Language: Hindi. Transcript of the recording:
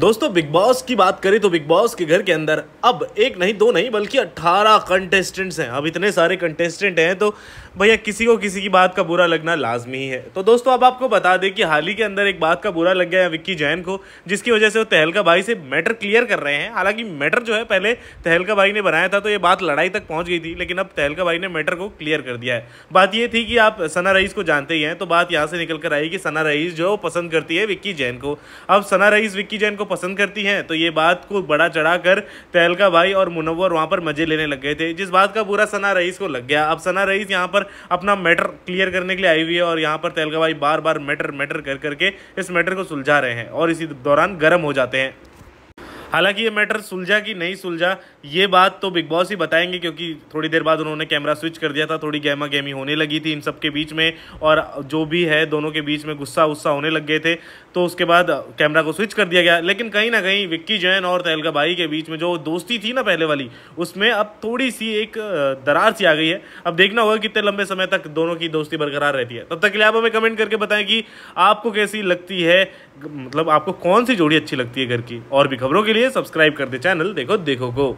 दोस्तों बिग बॉस की बात करें तो बिग बॉस के घर के अंदर अब एक नहीं दो नहीं बल्कि अट्ठारह कंटेस्टेंट्स हैं अब इतने सारे कंटेस्टेंट हैं तो भैया किसी को किसी की बात का बुरा लगना लाजमी ही है तो दोस्तों अब आपको बता दें कि हाल ही के अंदर एक बात का बुरा लग गया है विक्की जैन को जिसकी वजह से वो तहलका भाई से मैटर क्लियर कर रहे हैं हालांकि मैटर जो है पहले तहलका भाई ने बनाया था तो ये बात लड़ाई तक पहुँच गई थी लेकिन अब तहलका भाई ने मैटर को क्लियर कर दिया है बात ये थी कि आप सना रईस को जानते ही हैं तो बात यहाँ से निकल कर आई कि सना रईस जो है वो पसंद करती है विक्की जैन को अब सना रईस विक्की जैन को पसंद करती हैं तो ये बात को बड़ा चढ़ा कर तहलका भाई और मुनवर वहाँ पर मज़े लेने लग गए थे जिस बात का बुरा सना रईस को लग गया अब सना रईस यहाँ पर अपना मैटर क्लियर करने के लिए आई हुई है और यहाँ पर तहलका भाई बार बार मैटर मैटर कर करके इस मैटर को सुलझा रहे हैं और इसी दौरान गर्म हो जाते हैं हालांकि ये मैटर सुलझा कि नहीं सुलझा ये बात तो बिग बॉस ही बताएंगे क्योंकि थोड़ी देर बाद उन्होंने कैमरा स्विच कर दिया था थोड़ी गहमा गहमी होने लगी थी इन सब के बीच में और जो भी है दोनों के बीच में गुस्सा उस्सा होने लग गए थे तो उसके बाद कैमरा को स्विच कर दिया गया लेकिन कहीं ना कहीं विक्की जैन और तहलका भाई के बीच में जो दोस्ती थी ना पहले वाली उसमें अब थोड़ी सी एक दरार सी आ गई है अब देखना होगा कितने लंबे समय तक दोनों की दोस्ती बरकरार रहती है तब तक के लिए आप हमें कमेंट करके बताएं कि आपको कैसी लगती है मतलब आपको कौन सी जोड़ी अच्छी लगती है घर की और भी खबरों के लिए लिए सब्सक्राइब कर दे चैनल देखो देखो को